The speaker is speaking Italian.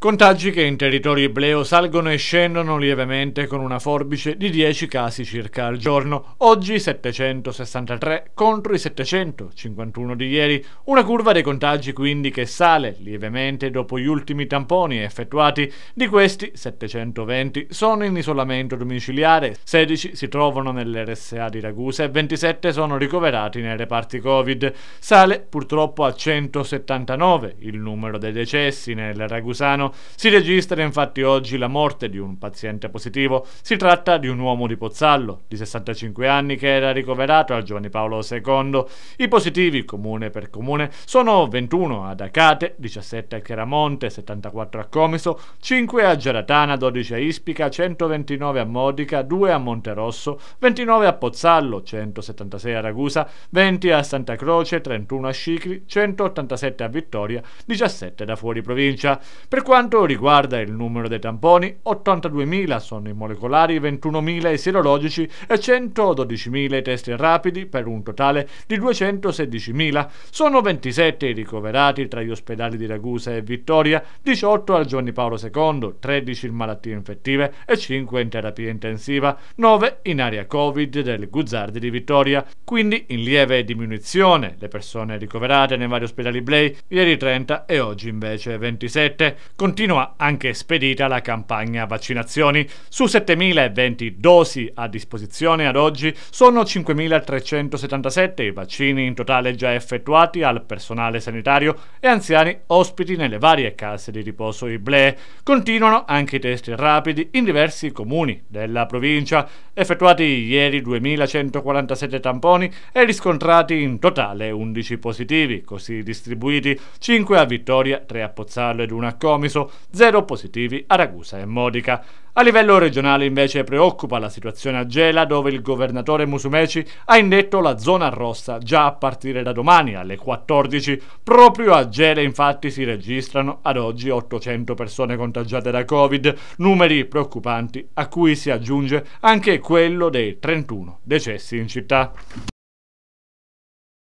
Contagi che in territorio ebleo salgono e scendono lievemente con una forbice di 10 casi circa al giorno, oggi 763 contro i 751 di ieri, una curva dei contagi quindi che sale lievemente dopo gli ultimi tamponi effettuati, di questi 720 sono in isolamento domiciliare, 16 si trovano nell'RSA di Ragusa e 27 sono ricoverati nei reparti Covid, sale purtroppo a 179 il numero dei decessi nel Ragusano si registra infatti oggi la morte di un paziente positivo. Si tratta di un uomo di Pozzallo, di 65 anni, che era ricoverato a Giovanni Paolo II. I positivi, comune per comune, sono 21 ad Acate, 17 a Cheramonte, 74 a Comiso, 5 a Geratana, 12 a Ispica, 129 a Modica, 2 a Monterosso, 29 a Pozzallo, 176 a Ragusa, 20 a Santa Croce, 31 a Scicli, 187 a Vittoria, 17 da fuori provincia. Per quanto quanto riguarda il numero dei tamponi, 82.000 sono i molecolari, 21.000 i serologici e 112.000 i test rapidi per un totale di 216.000. Sono 27 i ricoverati tra gli ospedali di Ragusa e Vittoria, 18 al Giovanni Paolo II, 13 in malattie infettive e 5 in terapia intensiva, 9 in area Covid del Guzzardi di Vittoria. Quindi in lieve diminuzione le persone ricoverate nei vari ospedali Blei, ieri 30 e oggi invece 27. Con continua anche spedita la campagna vaccinazioni. Su 7.020 dosi a disposizione ad oggi sono 5.377 i vaccini in totale già effettuati al personale sanitario e anziani ospiti nelle varie case di riposo IBLE. Continuano anche i test rapidi in diversi comuni della provincia, effettuati ieri 2.147 tamponi e riscontrati in totale 11 positivi, così distribuiti 5 a Vittoria, 3 a Pozzallo ed 1 a Comiso Treviso, 0 positivi a Ragusa e Modica. A livello regionale invece preoccupa la situazione a Gela dove il governatore Musumeci ha indetto la zona rossa già a partire da domani alle 14. Proprio a Gela infatti si registrano ad oggi 800 persone contagiate da Covid, numeri preoccupanti a cui si aggiunge anche quello dei 31 decessi in città.